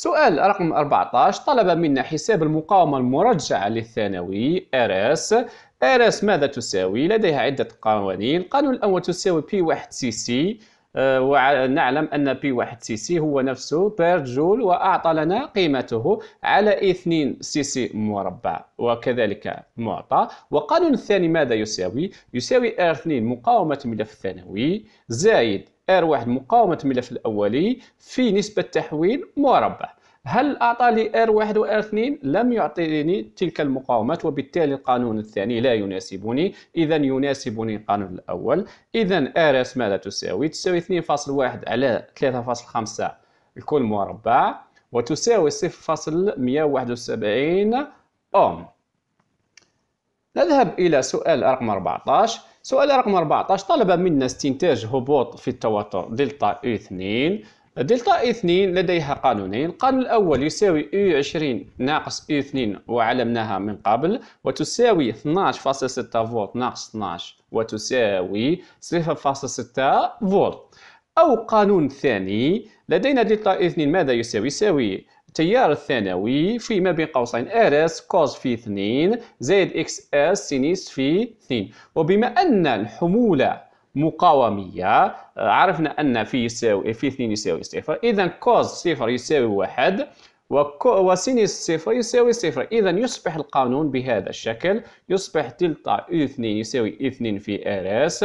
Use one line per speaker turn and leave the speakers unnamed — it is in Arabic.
سؤال رقم 14 طلب منا حساب المقاومة المرجعة للثانوي RS RS ماذا تساوي؟ لديها عدة قوانين القانون الأول تساوي P1cc cc آه، ونعلم أن P1cc هو نفسه بير جول وأعطى لنا قيمته على 2 cc مربع وكذلك معطى وقانون الثاني ماذا يساوي؟ يساوي R2 مقاومة ملف الثانوي زائد ار واحد مقاومة الملف الأولي في نسبة تحويل مربع هل أعطى لي ار واحد و ار اثنين لم يعطيني تلك المقاومات وبالتالي القانون الثاني لا يناسبني إذا يناسبني القانون الأول إذا اس ماذا تساوي؟ تساوي 2.1 على 3.5 الكل مربع وتساوي 0.171 أوم نذهب إلى سؤال رقم 14 سؤال رقم 14 طلب منا استنتاج هبوط في التوتر دلتا يو 2 دلتا يو 2 لديها قانونين القانون الأول يساوي يو 20 ناقص يو 2 وعلمناها من قبل وتساوي 12.6 فولت ناقص 12 وتساوي 0.6 فولت أو قانون ثاني لدينا دلتا يو 2 ماذا يساوي؟ يساوي التيار الثانوي في ما بين قوسين ار اس كوز في 2 زائد اكس اس سينيس في 2 وبما ان الحمولة مقاومية آه، عرفنا أن في يساوي في 2 يساوي صفر إذا كوز صفر يساوي 1 وسينيس صفر يساوي صفر إذا يصبح القانون بهذا الشكل يصبح دلتا U2 يساوي 2 في ار اس